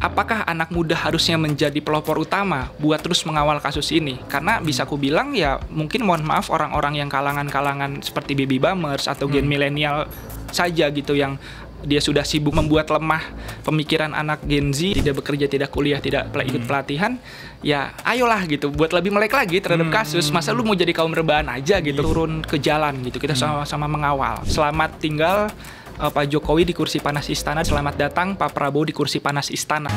apakah anak muda harusnya menjadi pelopor utama buat terus mengawal kasus ini? Karena bisa ku bilang ya mungkin mohon maaf orang-orang yang kalangan-kalangan seperti baby boomers atau gen hmm. milenial saja gitu yang dia sudah sibuk membuat lemah pemikiran anak Gen Z tidak bekerja tidak kuliah tidak ikut hmm. pelatihan ya ayolah gitu buat lebih melek lagi terhadap hmm. kasus masa lu mau jadi kaum rebahan aja gitu iya. turun ke jalan gitu kita hmm. sama-sama mengawal selamat tinggal uh, Pak Jokowi di kursi panas istana. Selamat datang Pak Prabowo di kursi panas istana.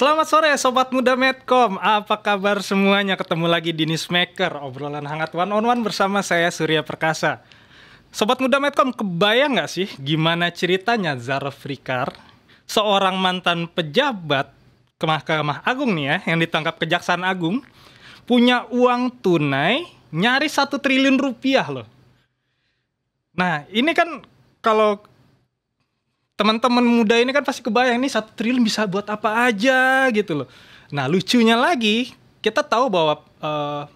Selamat sore Sobat Muda Medcom, apa kabar semuanya? Ketemu lagi di Newsmaker, obrolan hangat one on one bersama saya Surya Perkasa. Sobat Muda Medcom, kebayang nggak sih gimana ceritanya Zara Frikar, seorang mantan pejabat ke Mahkamah Agung nih ya, yang ditangkap Kejaksaan Agung, punya uang tunai nyaris satu triliun rupiah loh. Nah, ini kan kalau teman-teman muda ini kan pasti kebayang nih satu triliun bisa buat apa aja gitu loh. Nah, lucunya lagi kita tahu bahwa uh,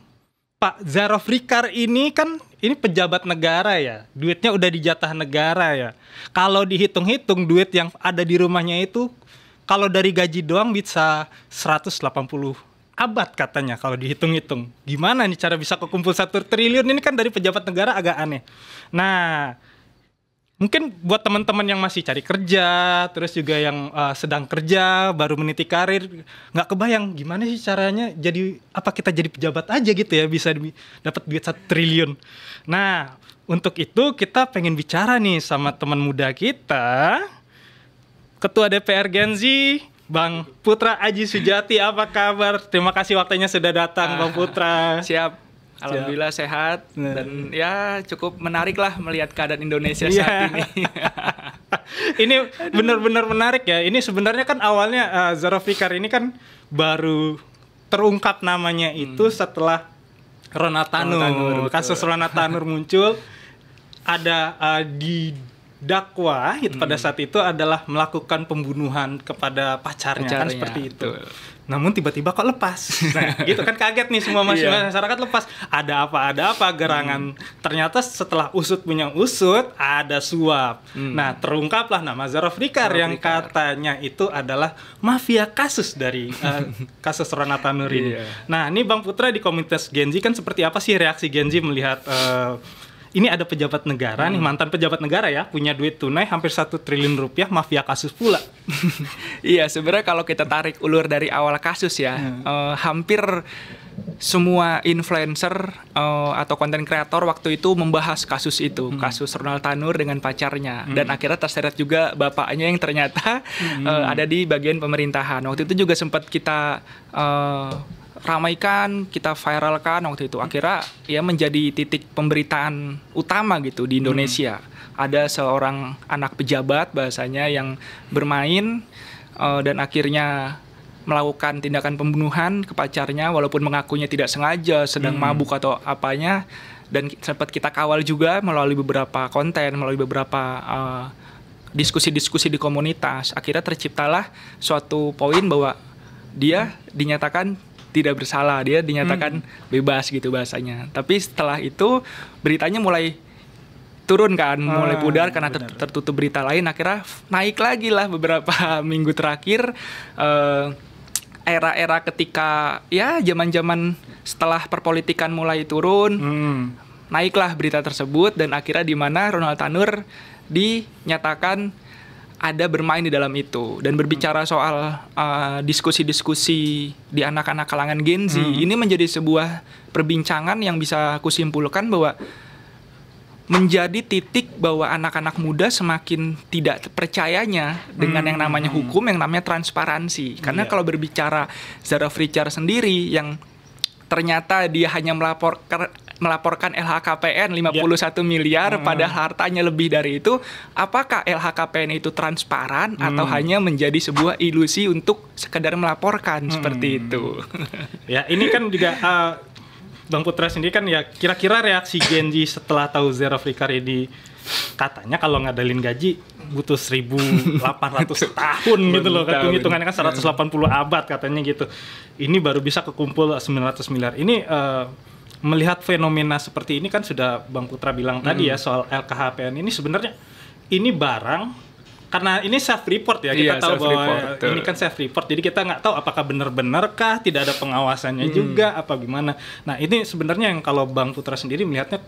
Pak Zarof Rikar ini kan ini pejabat negara ya, duitnya udah dijatah negara ya. Kalau dihitung-hitung duit yang ada di rumahnya itu kalau dari gaji doang bisa 180 abad katanya kalau dihitung-hitung. Gimana nih cara bisa kekumpul satu triliun ini kan dari pejabat negara agak aneh. Nah, mungkin buat teman-teman yang masih cari kerja, terus juga yang uh, sedang kerja, baru meniti karir, nggak kebayang gimana sih caranya jadi apa kita jadi pejabat aja gitu ya bisa dapat duit satu triliun. Nah, untuk itu kita pengen bicara nih sama teman muda kita Ketua DPR Gen Z, Bang Putra Aji Sujati, apa kabar? Terima kasih waktunya sudah datang, ah, Bang Putra. Siap. Alhamdulillah siap. sehat nah. dan ya cukup menarik lah melihat keadaan Indonesia yeah. saat ini. ini benar-benar menarik ya. Ini sebenarnya kan awalnya uh, Zara Fikar ini kan baru terungkap namanya itu hmm. setelah Ronatanur, Ronatanur kasus Ronatanur muncul ada uh, eh, di Dakwa itu hmm. pada saat itu adalah melakukan pembunuhan kepada pacarnya, kan pacarnya kan seperti itu. Betul. Namun tiba-tiba kok lepas. Nah, gitu kan kaget nih semua iya. masyarakat lepas. Ada apa? Ada apa gerangan? Hmm. Ternyata setelah usut punya usut ada suap. Hmm. Nah, terungkaplah nama Zarof Rikar yang Rikar. katanya itu adalah mafia kasus dari uh, kasus Renata Nurin. ini. Iya. Nah, ini Bang Putra di komunitas Genji kan seperti apa sih reaksi Genji melihat uh, ini ada pejabat negara hmm. nih mantan pejabat negara ya punya duit tunai hampir satu triliun rupiah mafia kasus pula. iya sebenarnya kalau kita tarik ulur dari awal kasus ya hmm. uh, hampir semua influencer uh, atau konten kreator waktu itu membahas kasus itu, hmm. kasus Ronald Tanur dengan pacarnya hmm. dan akhirnya terseret juga bapaknya yang ternyata hmm. uh, ada di bagian pemerintahan. Waktu itu juga sempat kita uh, ramaikan, kita viralkan waktu itu. Hmm. Akhirnya ya menjadi titik pemberitaan utama gitu di hmm. Indonesia. Hmm. Ada seorang anak pejabat bahasanya yang bermain uh, dan akhirnya melakukan tindakan pembunuhan ke pacarnya walaupun mengakunya tidak sengaja sedang hmm. mabuk atau apanya dan sempat kita kawal juga melalui beberapa konten, melalui beberapa uh, diskusi-diskusi di komunitas akhirnya terciptalah suatu poin bahwa dia dinyatakan tidak bersalah dia dinyatakan hmm. bebas gitu bahasanya tapi setelah itu beritanya mulai turun kan ah, mulai pudar karena ter tertutup berita lain akhirnya naik lagi lah beberapa minggu terakhir era eh, era-era ketika ya zaman-zaman setelah perpolitikan mulai turun hmm. naiklah berita tersebut dan akhirnya di mana Ronald Tanur dinyatakan ada bermain di dalam itu dan berbicara hmm. soal uh, diskusi-diskusi uh, di anak-anak kalangan Gen Z hmm. ini menjadi sebuah perbincangan yang bisa kusimpulkan bahwa menjadi titik bahwa anak-anak muda semakin tidak percayanya dengan hmm. yang namanya hukum, yang namanya transparansi. Karena yeah. kalau berbicara Zara Frichar sendiri yang ternyata dia hanya melapor melaporkan LHKPN 51 yeah. miliar hmm. pada hartanya lebih dari itu, apakah LHKPN itu transparan hmm. atau hanya menjadi sebuah ilusi untuk sekedar melaporkan hmm. seperti itu? ya, ini kan juga uh, Bang Putra sendiri kan ya kira-kira reaksi Gen setelah tahu Zero Flicker ini katanya kalau ngadalin gaji butuh 1800 tahun gitu loh kan hitungannya kan 180 abad katanya gitu. Ini baru bisa kekumpul 900 miliar. Ini uh, melihat fenomena seperti ini kan sudah Bang Putra bilang mm-hmm. tadi ya hmm. soal LKHPN ini sebenarnya ini barang karena ini self report ya kita iya, tahu bahwa report, ini kan self report jadi kita nggak tahu apakah benar-benar kah tidak ada pengawasannya hmm. juga apa gimana nah ini sebenarnya yang kalau Bang Putra sendiri melihatnya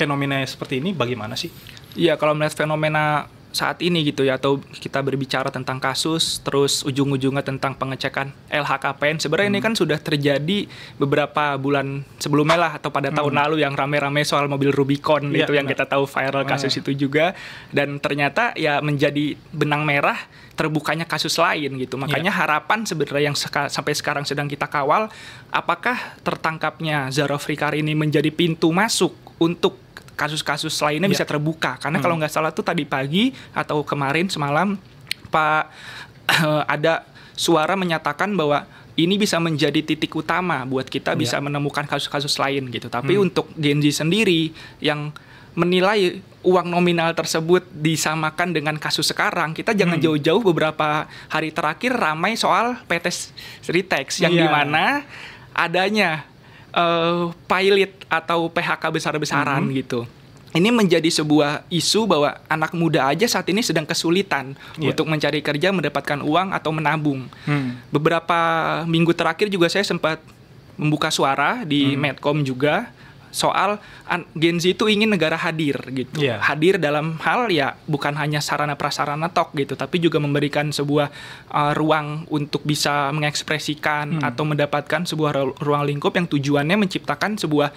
fenomena seperti ini bagaimana sih? Iya kalau melihat fenomena saat ini gitu ya atau kita berbicara tentang kasus terus ujung-ujungnya tentang pengecekan LHKPN sebenarnya hmm. ini kan sudah terjadi beberapa bulan sebelumnya lah atau pada hmm. tahun lalu yang rame-rame soal mobil Rubicon ya, itu yang kita tahu viral iya. kasus hmm. itu juga dan ternyata ya menjadi benang merah terbukanya kasus lain gitu iya. makanya ya. harapan sebenarnya yang seka sampai sekarang sedang kita kawal apakah tertangkapnya Zara Frikar ini menjadi pintu masuk untuk kasus-kasus lainnya yeah. bisa terbuka karena hmm. kalau nggak salah tuh tadi pagi atau kemarin semalam Pak eh, ada suara menyatakan bahwa ini bisa menjadi titik utama buat kita yeah. bisa iya. menemukan kasus-kasus lain gitu. Tapi hmm. untuk Gen Z sendiri yang menilai uang nominal tersebut disamakan dengan kasus sekarang, kita jangan hmm. jauh-jauh beberapa hari terakhir ramai soal PT Sritex yang yeah. dimana adanya uh, pilot atau PHK besar-besaran hmm. gitu ini menjadi sebuah isu bahwa anak muda aja saat ini sedang kesulitan yeah. untuk mencari kerja, mendapatkan uang atau menabung. Hmm. Beberapa minggu terakhir juga saya sempat membuka suara di hmm. Medcom juga soal Gen Z itu ingin negara hadir gitu. Yeah. Hadir dalam hal ya bukan hanya sarana prasarana tok gitu, tapi juga memberikan sebuah uh, ruang untuk bisa mengekspresikan hmm. atau mendapatkan sebuah ruang lingkup yang tujuannya menciptakan sebuah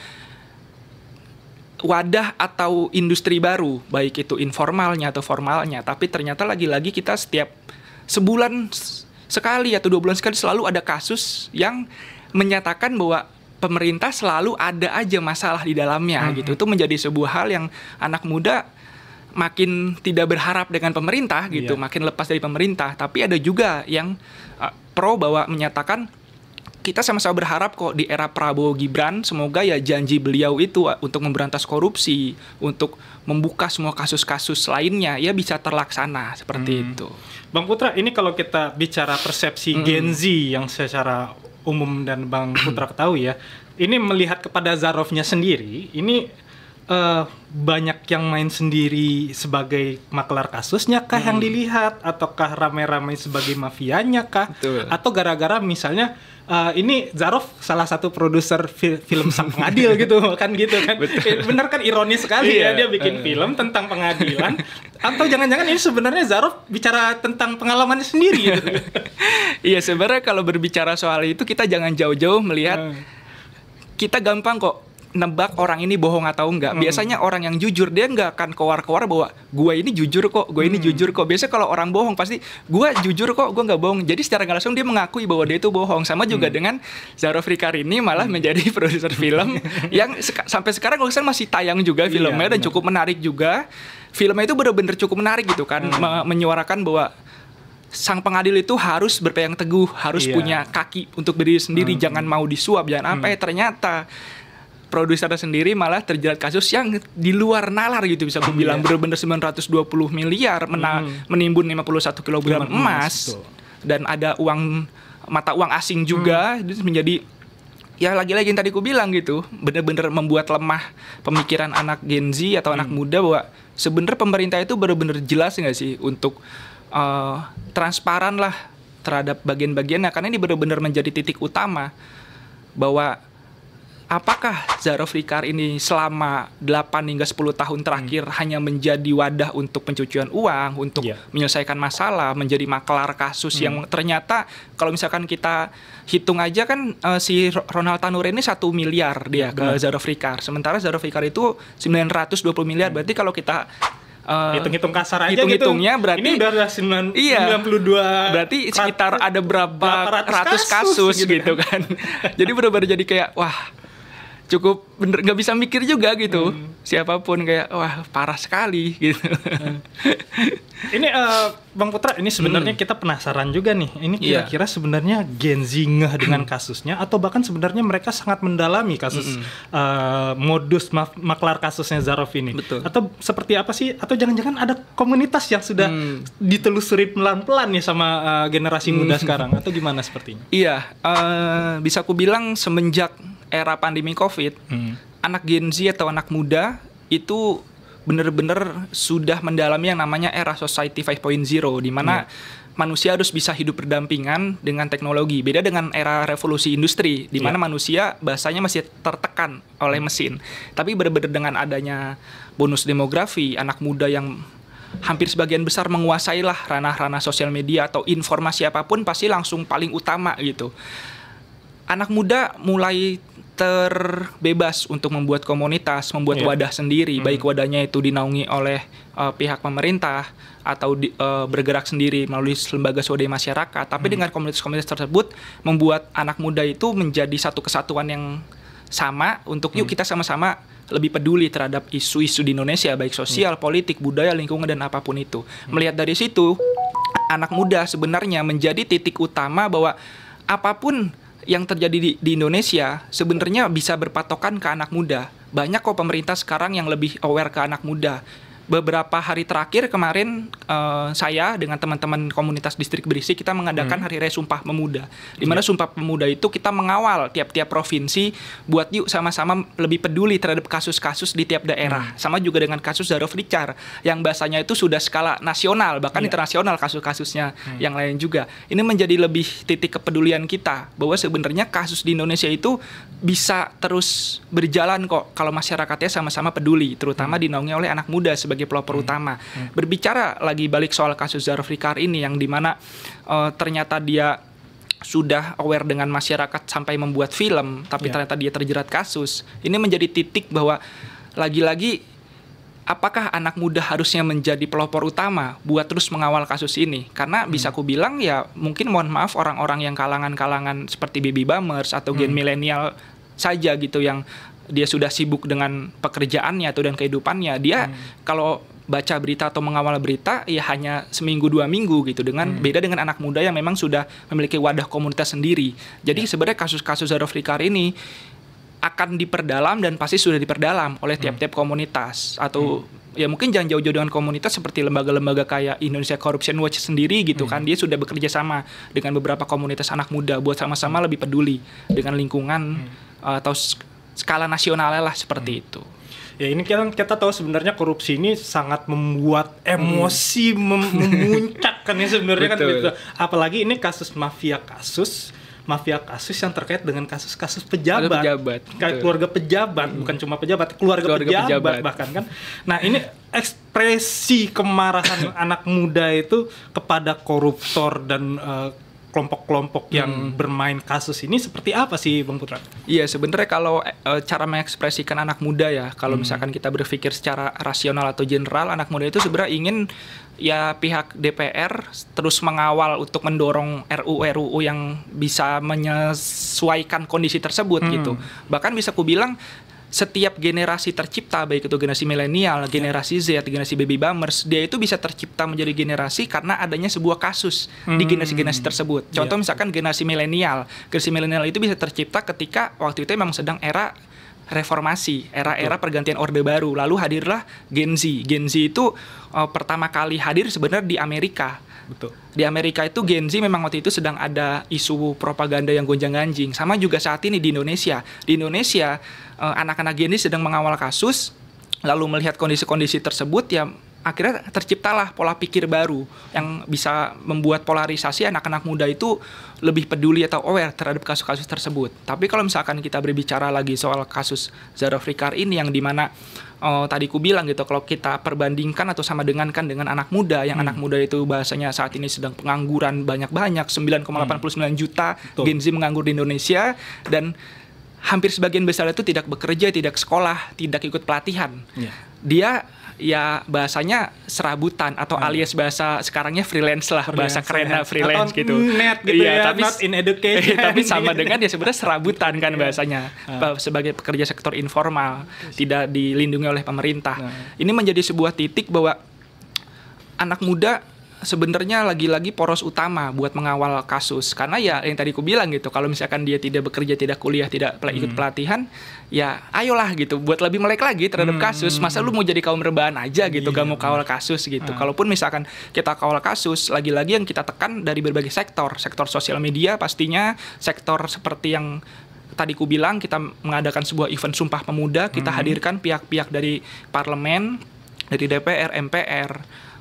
wadah atau industri baru, baik itu informalnya atau formalnya. Tapi ternyata lagi-lagi kita setiap sebulan sekali atau dua bulan sekali selalu ada kasus yang menyatakan bahwa pemerintah selalu ada aja masalah di dalamnya hmm. gitu. Itu menjadi sebuah hal yang anak muda makin tidak berharap dengan pemerintah gitu, yeah. makin lepas dari pemerintah. Tapi ada juga yang uh, pro bahwa menyatakan kita sama-sama berharap kok di era Prabowo Gibran semoga ya janji beliau itu uh, untuk memberantas korupsi, untuk membuka semua kasus-kasus lainnya ya bisa terlaksana seperti hmm. itu. Bang Putra, ini kalau kita bicara persepsi hmm. Gen Z yang secara umum dan Bang Putra ketahui ya, ini melihat kepada Zarovnya sendiri, ini uh, banyak yang main sendiri sebagai maklar kasusnya kah hmm. yang dilihat ataukah rame-rame sebagai mafianya kah Betul. atau gara-gara misalnya uh, ini Zarov salah satu produser fi film sang pengadil gitu kan gitu kan Betul. Eh, bener kan ironis sekali ya, iya. ya dia bikin film tentang pengadilan atau jangan-jangan ini sebenarnya Zarov bicara tentang pengalaman sendiri gitu. iya sebenarnya kalau berbicara soal itu kita jangan jauh-jauh melihat uh. kita gampang kok nebak orang ini bohong atau enggak. Hmm. Biasanya orang yang jujur dia enggak akan keluar-keluar bahwa gue ini jujur kok, gue ini hmm. jujur kok. Biasanya kalau orang bohong pasti gue jujur kok, gue enggak bohong. Jadi secara nggak langsung dia mengakui bahwa dia itu bohong. Sama juga hmm. dengan Zara Frikar ini malah hmm. menjadi produser film yang seka sampai sekarang kalau masih tayang juga iya, filmnya iya, dan cukup menarik juga. Filmnya itu benar-benar cukup menarik gitu kan, hmm. Me menyuarakan bahwa sang pengadil itu harus berpegang teguh, harus iya. punya kaki untuk berdiri sendiri, hmm. jangan mau disuap, jangan apa ya ternyata produsernya sendiri malah terjerat kasus yang di luar nalar gitu bisa aku oh, bilang yeah. bener benar 920 miliar mena hmm. menimbun 51 kg emas, emas dan ada uang mata uang asing juga hmm. menjadi ya lagi-lagi yang tadi ku bilang gitu bener-bener membuat lemah pemikiran anak Gen Z atau hmm. anak muda bahwa sebenarnya pemerintah itu bener-bener jelas nggak sih untuk uh, transparan lah terhadap bagian-bagiannya karena ini bener-bener menjadi titik utama bahwa apakah Zaro Frikar ini selama 8 hingga 10 tahun terakhir hmm. hanya menjadi wadah untuk pencucian uang, untuk yeah. menyelesaikan masalah, menjadi makelar kasus hmm. yang ternyata kalau misalkan kita hitung aja kan uh, si Ronald Tanur ini satu miliar dia yeah, ke Zaro Frikar. Sementara Zaro Frikar itu 920 miliar. Hmm. Berarti kalau kita hitung eh, hitung-hitung kasar aja gitu. hitung-hitungnya gitu. berarti ini udah 9, iya, 92 berarti sekitar ada berapa, ratus, kasus, kasus gitu, gitu kan, kan. jadi benar-benar jadi kayak wah cukup bener nggak bisa mikir juga gitu hmm. siapapun kayak wah parah sekali gitu hmm. ini uh, bang Putra ini sebenarnya hmm. kita penasaran juga nih ini iya. kira-kira yeah. sebenarnya Gen Z ngeh dengan hmm. kasusnya atau bahkan sebenarnya mereka sangat mendalami kasus hmm. uh, modus ma maklar kasusnya Zarov ini Betul. atau seperti apa sih atau jangan-jangan ada komunitas yang sudah hmm. ditelusuri pelan-pelan nih sama uh, generasi hmm. muda sekarang atau gimana sepertinya iya yeah, uh, bisa aku bilang semenjak era pandemi COVID, hmm. anak Gen Z atau anak muda itu benar-benar sudah mendalami yang namanya era society 5.0 di mana hmm. manusia harus bisa hidup berdampingan dengan teknologi. Beda dengan era revolusi industri di mana yeah. manusia bahasanya masih tertekan oleh hmm. mesin. Tapi benar-benar dengan adanya bonus demografi, anak muda yang hampir sebagian besar menguasailah ranah-ranah sosial media atau informasi apapun pasti langsung paling utama gitu. Anak muda mulai terbebas untuk membuat komunitas, membuat yeah. wadah sendiri, mm. baik wadahnya itu dinaungi oleh uh, pihak pemerintah atau di, uh, bergerak sendiri melalui lembaga swadaya masyarakat. Tapi mm. dengan komunitas-komunitas tersebut membuat anak muda itu menjadi satu kesatuan yang sama untuk yuk hmm. kita sama-sama lebih peduli terhadap isu-isu di Indonesia baik sosial, mm. politik, budaya, lingkungan dan apapun itu. Mm. Melihat dari situ anak muda sebenarnya menjadi titik utama bahwa apapun yang terjadi di, di Indonesia sebenarnya bisa berpatokan ke anak muda. Banyak kok pemerintah sekarang yang lebih aware ke anak muda beberapa hari terakhir kemarin uh, saya dengan teman-teman komunitas distrik berisi kita mengadakan hmm. hari raya Sumpah Pemuda. Di mana yeah. Sumpah Pemuda itu kita mengawal tiap-tiap provinsi buat yuk sama-sama lebih peduli terhadap kasus-kasus di tiap daerah. Hmm. Sama juga dengan kasus Darov Richard yang bahasanya itu sudah skala nasional bahkan yeah. internasional kasus-kasusnya hmm. yang lain juga. Ini menjadi lebih titik kepedulian kita bahwa sebenarnya kasus di Indonesia itu bisa terus berjalan kok kalau masyarakatnya sama-sama peduli terutama hmm. dinaungi oleh anak muda sebagai sebagai pelopor hmm. utama. Hmm. Berbicara lagi balik soal kasus Zarfrikar ini yang dimana uh, eh, ternyata dia sudah aware dengan masyarakat sampai membuat film, tapi yeah. ternyata dia terjerat kasus. Ini menjadi titik bahwa lagi-lagi apakah anak muda harusnya menjadi pelopor utama buat terus mengawal kasus ini? Karena hmm. bisa aku bilang ya mungkin mohon maaf orang-orang yang kalangan-kalangan seperti baby boomers atau hmm. gen milenial saja gitu yang dia sudah sibuk dengan pekerjaannya atau dan kehidupannya dia hmm. kalau baca berita atau mengawal berita ya hanya seminggu dua minggu gitu dengan hmm. beda dengan anak muda yang memang sudah memiliki wadah komunitas sendiri jadi ya. sebenarnya kasus-kasus Zarof Rikar ini akan diperdalam dan pasti sudah diperdalam oleh hmm. tiap-tiap komunitas atau hmm. ya mungkin jangan jauh-jauh dengan komunitas seperti lembaga-lembaga kayak Indonesia Corruption Watch sendiri gitu hmm. kan dia sudah bekerja sama dengan beberapa komunitas anak muda buat sama-sama hmm. lebih peduli dengan lingkungan hmm. atau skala nasionalnya lah seperti hmm. itu ya ini kita kita tahu sebenarnya korupsi ini sangat membuat emosi hmm. memuncak kan ya sebenarnya kan gitu apalagi ini kasus mafia kasus mafia kasus yang terkait dengan kasus-kasus pejabat, pejabat kayak keluarga pejabat hmm. bukan cuma pejabat keluarga, keluarga pejabat, pejabat bahkan kan nah ini ekspresi kemarahan anak muda itu kepada koruptor dan uh, kelompok-kelompok hmm. yang bermain kasus ini seperti apa sih Bang Putra? Iya sebenarnya kalau e, cara mengekspresikan anak muda ya kalau hmm. misalkan kita berpikir secara rasional atau general anak muda itu sebenarnya ingin ya pihak DPR terus mengawal untuk mendorong RUU-RUU yang bisa menyesuaikan kondisi tersebut hmm. gitu. Bahkan bisa ku bilang setiap generasi tercipta baik itu generasi milenial, ya. generasi Z, atau generasi baby boomers, dia itu bisa tercipta menjadi generasi karena adanya sebuah kasus hmm. di generasi-generasi hmm. tersebut. Ya. Contoh yeah. misalkan generasi milenial, generasi milenial itu bisa tercipta ketika waktu itu memang sedang era reformasi, era-era pergantian orde baru. Lalu hadirlah Gen Z. Gen Z itu uh, pertama kali hadir sebenarnya di Amerika Betul. Di Amerika itu Gen Z memang waktu itu sedang ada isu propaganda yang gonjang-ganjing. Sama juga saat ini di Indonesia. Di Indonesia eh, anak-anak Gen Z sedang mengawal kasus lalu melihat kondisi-kondisi tersebut ya akhirnya terciptalah pola pikir baru yang bisa membuat polarisasi anak-anak muda itu lebih peduli atau aware terhadap kasus-kasus tersebut. Tapi kalau misalkan kita berbicara lagi soal kasus Zara Frikar ini yang dimana uh, tadi ku bilang gitu kalau kita perbandingkan atau sama dengankan dengan anak muda yang hmm. anak muda itu bahasanya saat ini sedang pengangguran banyak-banyak 9,89 hmm. juta Betul. Gen Z menganggur di Indonesia dan hampir sebagian besar itu tidak bekerja, tidak sekolah, tidak ikut pelatihan. Yeah. Dia ya bahasanya serabutan atau hmm. alias bahasa sekarangnya freelance lah freelance, bahasa ya. freelance atau gitu. Net gitu ya, ya, tapi not in education. tapi sama dengan ya sebenarnya serabutan kan iya. bahasanya hmm. sebagai pekerja sektor informal hmm. tidak dilindungi oleh pemerintah. Hmm. Ini menjadi sebuah titik bahwa anak muda sebenarnya lagi-lagi poros utama buat mengawal kasus karena ya yang tadi ku bilang gitu kalau misalkan dia tidak bekerja tidak kuliah tidak pel ikut hmm. pelatihan ya ayolah gitu buat lebih melek lagi terhadap hmm. kasus masa lu mau jadi kaum rebahan aja gitu yeah. gak mau kawal kasus gitu uh. kalaupun misalkan kita kawal kasus lagi-lagi yang kita tekan dari berbagai sektor sektor sosial media pastinya sektor seperti yang tadi ku bilang kita mengadakan sebuah event Sumpah Pemuda, kita hmm. hadirkan pihak-pihak dari parlemen, dari DPR, MPR,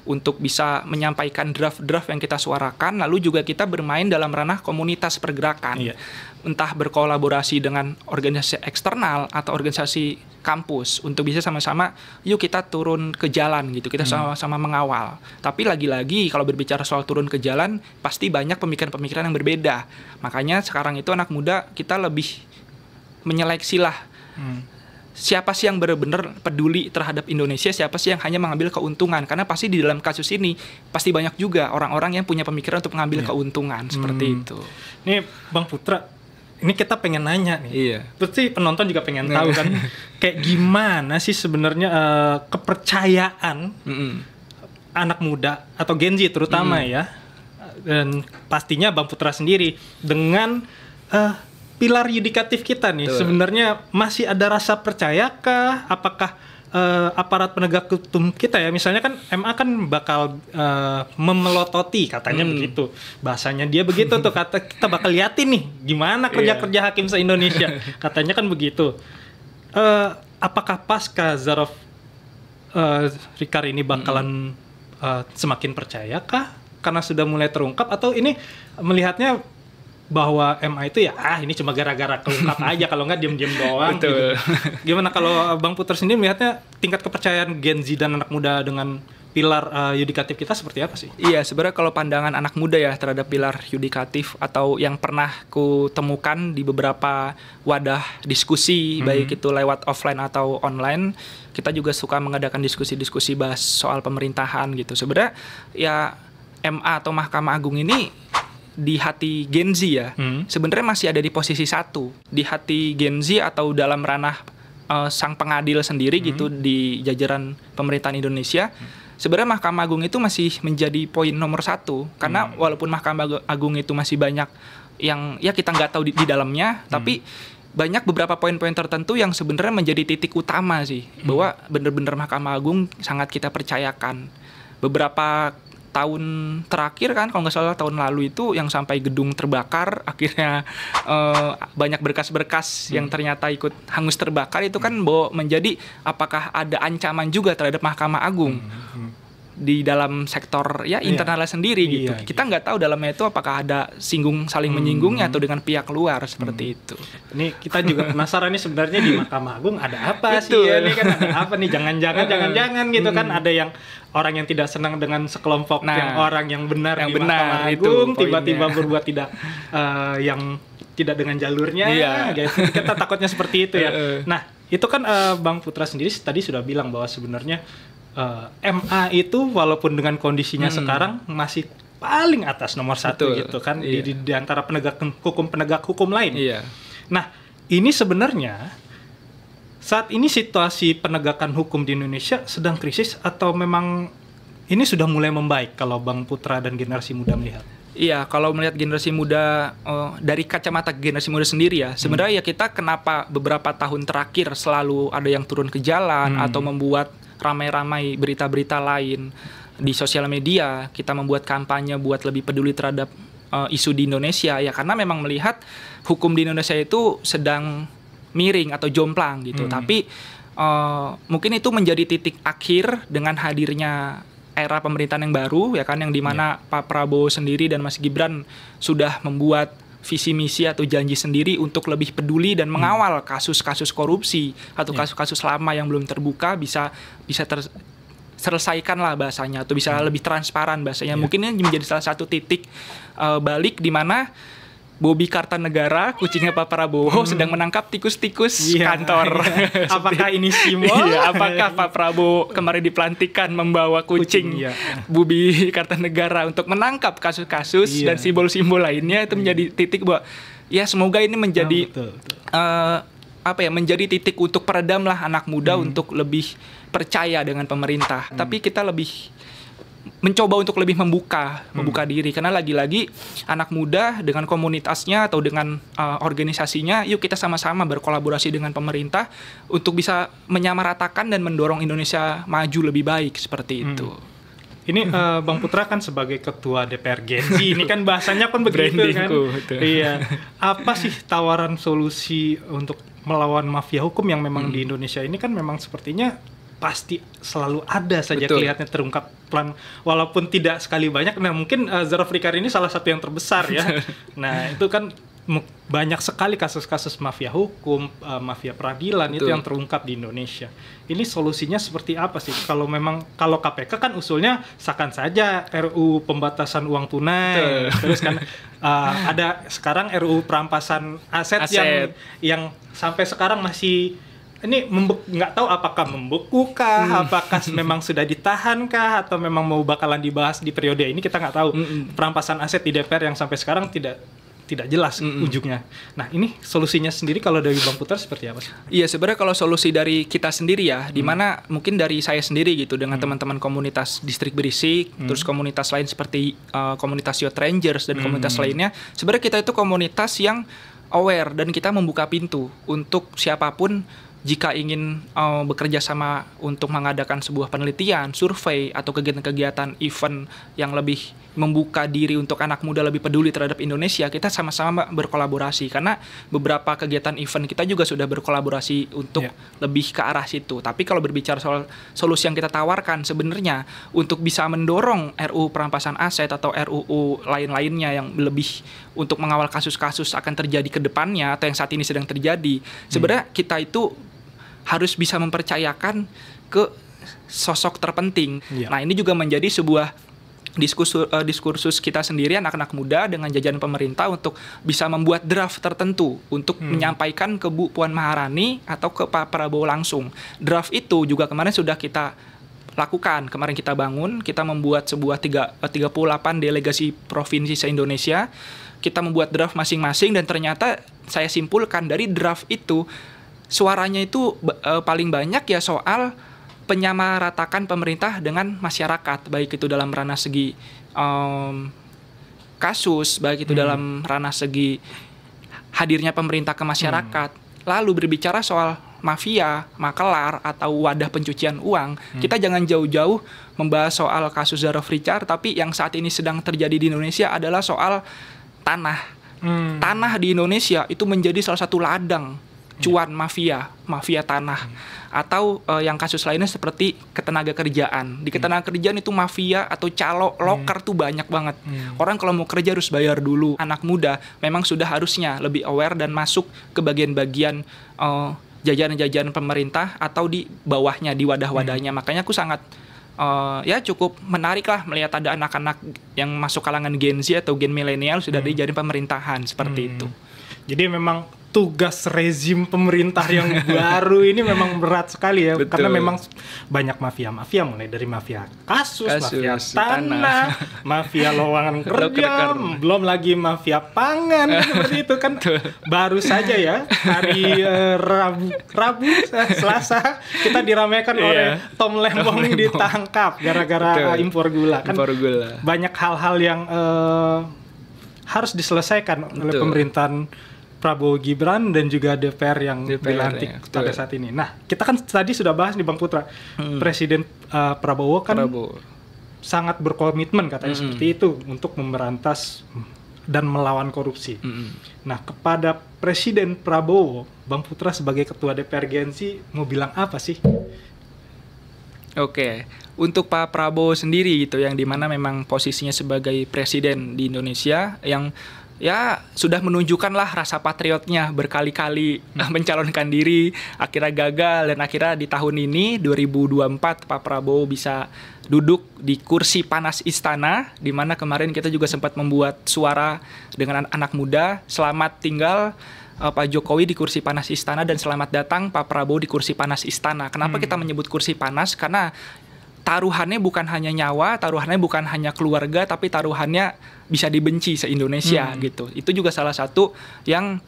untuk bisa menyampaikan draft-draft yang kita suarakan lalu juga kita bermain dalam ranah komunitas pergerakan iya. entah berkolaborasi dengan organisasi eksternal atau organisasi kampus untuk bisa sama-sama yuk kita turun ke jalan gitu kita hmm. sama-sama hmm. mengawal tapi lagi-lagi kalau berbicara soal turun ke jalan pasti banyak pemikiran-pemikiran yang berbeda makanya sekarang itu anak muda kita lebih menyeleksilah hmm siapa sih yang benar-benar peduli terhadap Indonesia, siapa sih yang hanya mengambil keuntungan. Karena pasti di dalam kasus ini pasti banyak juga orang-orang yang punya pemikiran untuk mengambil iya. keuntungan seperti hmm. itu. Ini Bang Putra, ini kita pengen nanya nih. Iya. Berarti penonton juga pengen iya. tahu kan kayak gimana sih sebenarnya uh, kepercayaan mm -mm. anak muda atau Gen Z terutama mm ya. Dan pastinya Bang Putra sendiri dengan uh, pilar yudikatif kita nih Betul. sebenarnya masih ada rasa percayakah apakah uh, aparat penegak hukum kita ya misalnya kan MA kan bakal uh, memelototi katanya hmm. begitu bahasanya dia begitu tuh kata kita bakal liatin nih gimana kerja iya. kerja yeah. hakim se Indonesia katanya kan begitu uh, apakah pasca Zarov uh, Rikar ini bakalan hmm. uh, semakin percayakah karena sudah mulai terungkap atau ini melihatnya bahwa MA itu ya ah ini cuma gara-gara kelengkap aja kalau nggak diem-diem doang gitu. Gimana kalau Bang Puter sendiri melihatnya tingkat kepercayaan Gen Z dan anak muda dengan pilar uh, yudikatif kita seperti apa sih? Iya, sebenarnya kalau pandangan anak muda ya terhadap pilar yudikatif atau yang pernah ku temukan di beberapa wadah diskusi hmm. baik itu lewat offline atau online, kita juga suka mengadakan diskusi-diskusi bahas soal pemerintahan gitu. Sebenarnya ya MA atau Mahkamah Agung ini di hati Gen Z ya hmm. sebenarnya masih ada di posisi satu di hati Gen Z atau dalam ranah uh, sang pengadil sendiri hmm. gitu di jajaran pemerintahan Indonesia hmm. sebenarnya Mahkamah Agung itu masih menjadi poin nomor satu karena hmm. walaupun Mahkamah Agung itu masih banyak yang ya kita nggak tahu di, di dalamnya hmm. tapi banyak beberapa poin-poin tertentu yang sebenarnya menjadi titik utama sih hmm. bahwa benar-benar Mahkamah Agung sangat kita percayakan beberapa tahun terakhir kan kalau nggak salah tahun lalu itu yang sampai gedung terbakar akhirnya uh, banyak berkas-berkas hmm. yang ternyata ikut hangus terbakar itu kan bawa menjadi apakah ada ancaman juga terhadap Mahkamah Agung. Hmm. Hmm. hmm di dalam sektor ya iya. internalnya yeah. sendiri iya, gitu. Yeah, kita gitu. nggak tahu dalamnya itu apakah ada singgung saling hmm. menyinggungnya atau hmm. dengan pihak luar seperti hmm. itu. Ini kita juga penasaran nih sebenarnya di Mahkamah Agung ada apa itu. sih ya? Ini kan ada apa nih? Jangan-jangan jangan-jangan gitu kan hmm. kan ada yang orang yang tidak senang dengan sekelompok nah, yang orang yang benar yang di benar Mahkamah Agung tiba-tiba berbuat tidak uh, yang tidak dengan jalurnya. Iya. Guys. Ya, kita takutnya seperti itu ya. Nah, itu kan uh, Bang Putra sendiri tadi sudah bilang bahwa sebenarnya uh, eh, MA itu walaupun dengan kondisinya hmm. sekarang masih paling atas nomor satu Betul. gitu kan iya. di, di antara penegak hukum penegak hukum lain. Iya. Nah ini sebenarnya saat ini situasi penegakan hukum di Indonesia sedang krisis atau memang ini sudah mulai membaik kalau Bang Putra dan generasi muda melihat? Iya, kalau melihat generasi muda oh, dari kacamata generasi muda sendiri ya, sebenarnya hmm. ya kita kenapa beberapa tahun terakhir selalu ada yang turun ke jalan hmm. atau membuat ramai-ramai berita-berita lain di sosial media, kita membuat kampanye buat lebih peduli terhadap uh, isu di Indonesia ya karena memang melihat hukum di Indonesia itu sedang miring atau jomplang gitu. Hmm. Tapi uh, mungkin itu menjadi titik akhir dengan hadirnya era pemerintahan yang baru ya kan yang dimana yeah. Pak Prabowo sendiri dan Mas Gibran sudah membuat visi misi atau janji sendiri untuk lebih peduli dan hmm. mengawal kasus-kasus korupsi atau ya. kasus-kasus lama yang belum terbuka bisa bisa ter selesaikan lah bahasanya atau bisa hmm. lebih transparan bahasanya ya. mungkin ini menjadi salah satu titik uh, balik di mana Bobi Kartanegara, kucingnya Pak Prabowo hmm. sedang menangkap tikus-tikus yeah, kantor. Yeah. apakah ini simbol? yeah, apakah Pak Prabowo kemarin di pelantikan membawa kucing, kucing yeah. Bobi Kartanegara untuk menangkap kasus-kasus yeah. dan simbol-simbol lainnya itu iya. menjadi titik buat ya semoga ini menjadi nah, betul, betul. Uh, apa ya menjadi titik untuk peredam lah anak muda hmm. untuk lebih percaya dengan pemerintah. Hmm. Tapi kita lebih mencoba untuk lebih membuka hmm. membuka diri karena lagi-lagi anak muda dengan komunitasnya atau dengan uh, organisasinya yuk kita sama-sama berkolaborasi dengan pemerintah untuk bisa menyamaratakan dan mendorong Indonesia maju lebih baik seperti hmm. itu. Ini uh, Bang Putra kan sebagai ketua DPR Genji, ini kan bahasanya pun begitu kan. Itu. Iya. Apa sih tawaran solusi untuk melawan mafia hukum yang memang hmm. di Indonesia ini kan memang sepertinya pasti selalu ada saja Betul. kelihatannya terungkap pelan walaupun tidak sekali banyak nah mungkin uh, Zara Frikar ini salah satu yang terbesar ya nah itu kan banyak sekali kasus-kasus mafia hukum, uh, mafia peradilan Betul. itu yang terungkap di Indonesia. Ini solusinya seperti apa sih? Kalau memang kalau KPK kan usulnya sakan saja RU pembatasan uang tunai, Betul. terus kan uh, ada sekarang RU perampasan aset, aset yang yang sampai sekarang masih ini membek nggak tahu apakah membeku hmm. apakah memang sudah ditahan atau memang mau bakalan dibahas di periode ini kita nggak tahu. Hmm. Perampasan aset di DPR yang sampai sekarang tidak tidak jelas mm ujungnya. Nah ini solusinya sendiri kalau dari Bang Putar seperti apa? Iya sebenarnya kalau solusi dari kita sendiri ya, mm. mana mungkin dari saya sendiri gitu dengan teman hmm. teman-teman komunitas distrik berisik, mm. terus komunitas lain seperti uh, komunitas Yacht Rangers dan mm. komunitas lainnya, sebenarnya kita itu komunitas yang aware dan kita membuka pintu untuk siapapun jika ingin uh, bekerja sama untuk mengadakan sebuah penelitian, survei, atau kegiatan-kegiatan event yang lebih membuka diri untuk anak muda lebih peduli terhadap Indonesia, kita sama-sama berkolaborasi karena beberapa kegiatan event kita juga sudah berkolaborasi untuk yeah. lebih ke arah situ. Tapi kalau berbicara soal solusi yang kita tawarkan sebenarnya untuk bisa mendorong RUU perampasan aset atau RUU lain-lainnya yang lebih untuk mengawal kasus-kasus akan terjadi ke depannya atau yang saat ini sedang terjadi, sebenarnya hmm. kita itu harus bisa mempercayakan ke sosok terpenting. Yeah. Nah, ini juga menjadi sebuah diskursus, uh, eh, diskursus kita sendiri anak-anak muda dengan jajaran pemerintah untuk bisa membuat draft tertentu untuk hmm. menyampaikan ke Bu Puan Maharani atau ke Pak Prabowo langsung. Draft itu juga kemarin sudah kita lakukan. Kemarin kita bangun, kita membuat sebuah tiga eh, uh, 38 delegasi provinsi se-Indonesia. Kita membuat draft masing-masing dan ternyata saya simpulkan dari draft itu suaranya itu uh, paling banyak ya soal penyamaratakan pemerintah dengan masyarakat baik itu dalam ranah segi um, kasus baik itu hmm. dalam ranah segi hadirnya pemerintah ke masyarakat hmm. lalu berbicara soal mafia, makelar atau wadah pencucian uang. Hmm. Kita jangan jauh-jauh membahas soal kasus Zara Richard tapi yang saat ini sedang terjadi di Indonesia adalah soal tanah. Hmm. Tanah di Indonesia itu menjadi salah satu ladang cuan mafia mafia tanah atau uh, yang kasus lainnya seperti ketenaga kerjaan di hmm. ketenaga kerjaan itu mafia atau calo hmm. loker tuh banyak banget hmm. orang kalau mau kerja harus bayar dulu anak muda memang sudah harusnya lebih aware dan masuk ke bagian-bagian uh, eh, jajaran-jajaran pemerintah atau di bawahnya di wadah-wadahnya makanya aku sangat uh, ya cukup menarik lah melihat ada anak-anak yang masuk kalangan Gen Z atau Gen milenial sudah hmm. pemerintahan seperti hmm. itu. Jadi memang tugas rezim pemerintah yang baru ini memang berat sekali ya Betul. karena memang banyak mafia-mafia mulai dari mafia kasus, kasus mafia tanah, tanah. mafia lowongan kerja, belum lagi mafia pangan seperti itu kan Betul. baru saja ya hari uh, Rabu Rabu eh, Selasa kita diramaikan yeah. oleh Tom Lembong, ditangkap gara-gara impor gula kan impor gula. banyak hal-hal yang uh, harus diselesaikan Betul. oleh pemerintahan Prabowo Gibran dan juga DPR yang DPR, dilantik ya, pada saat ini. Nah, kita kan tadi sudah bahas di Bang Putra, hmm. Presiden uh, Prabowo kan Prabowo. sangat berkomitmen katanya hmm. seperti itu untuk memberantas dan melawan korupsi. Hmm. Nah, kepada Presiden Prabowo, Bang Putra sebagai Ketua DPR Gensi mau bilang apa sih? Oke, untuk Pak Prabowo sendiri gitu, yang dimana memang posisinya sebagai presiden di Indonesia yang ya sudah menunjukkanlah rasa patriotnya berkali-kali hmm. mencalonkan diri akhirnya gagal dan akhirnya di tahun ini 2024 Pak Prabowo bisa duduk di kursi panas istana di mana kemarin kita juga sempat membuat suara dengan anak, muda selamat tinggal eh, Pak Jokowi di kursi panas istana dan selamat datang Pak Prabowo di kursi panas istana. Kenapa hmm. kita menyebut kursi panas? Karena taruhannya bukan hanya nyawa, taruhannya bukan hanya keluarga, tapi taruhannya bisa dibenci se-Indonesia hmm. gitu. Itu juga salah satu yang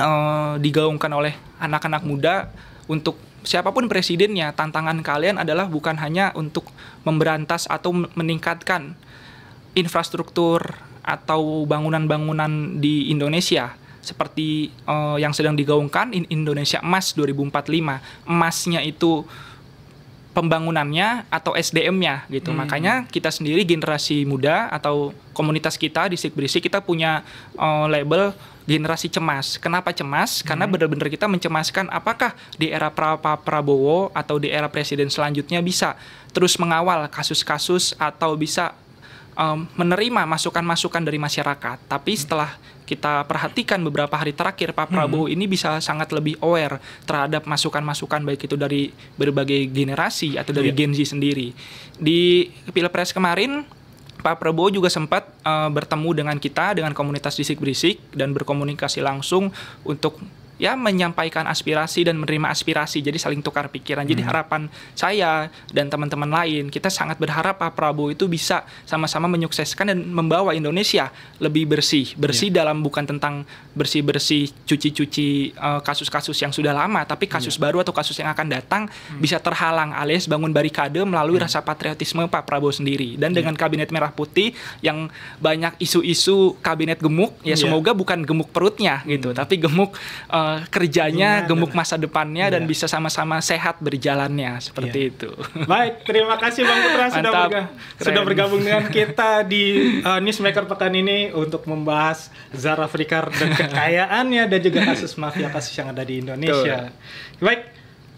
uh, digaungkan oleh anak-anak muda untuk siapapun presidennya, tantangan kalian adalah bukan hanya untuk memberantas atau meningkatkan infrastruktur atau bangunan-bangunan di Indonesia seperti uh, yang sedang digaungkan Indonesia Emas 2045. Emasnya itu pembangunannya atau SDM-nya gitu. Hmm. Makanya kita sendiri generasi muda atau komunitas kita di Sik Berisik kita punya uh, label generasi cemas. Kenapa cemas? Karena bener hmm. benar-benar kita mencemaskan apakah di era pra pra Prabowo atau di era presiden selanjutnya bisa terus mengawal kasus-kasus atau bisa um, menerima masukan-masukan dari masyarakat. Tapi hmm. setelah kita perhatikan beberapa hari terakhir Pak Prabowo hmm. ini bisa sangat lebih aware terhadap masukan-masukan baik itu dari berbagai generasi atau dari yeah. Gen Z sendiri. Di Pilpres kemarin Pak Prabowo juga sempat uh, bertemu dengan kita dengan komunitas Bisik Berisik dan berkomunikasi langsung untuk ya menyampaikan aspirasi dan menerima aspirasi jadi saling tukar pikiran jadi hmm. harapan saya dan teman-teman lain kita sangat berharap Pak Prabowo itu bisa sama-sama menyukseskan dan membawa Indonesia lebih bersih bersih yeah. dalam bukan tentang bersih bersih cuci-cuci kasus eh, kasus-kasus yang sudah lama tapi iya. kasus yeah. baru atau kasus yang akan datang hmm. bisa terhalang alias bangun barikade melalui yeah. rasa patriotisme Pak Prabowo sendiri dan iya. dengan kabinet merah putih yang banyak isu-isu kabinet gemuk ya iya. semoga bukan gemuk perutnya gitu hmm. tapi gemuk uh, kerjanya, iya, gemuk masa depannya, dan iya. bisa sama-sama sehat berjalannya seperti iya. itu. Baik, terima kasih Bang Putra sudah bergabung, sudah bergabung dengan kita di uh, Newsmaker pekan ini untuk membahas Zara Frikar dan kekayaannya dan juga kasus mafia kasus yang ada di Indonesia. Tuh. Baik,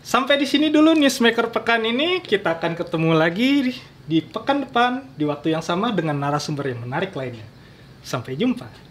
sampai di sini dulu Newsmaker pekan ini. Kita akan ketemu lagi di pekan depan di waktu yang sama dengan narasumber yang menarik lainnya. Sampai jumpa.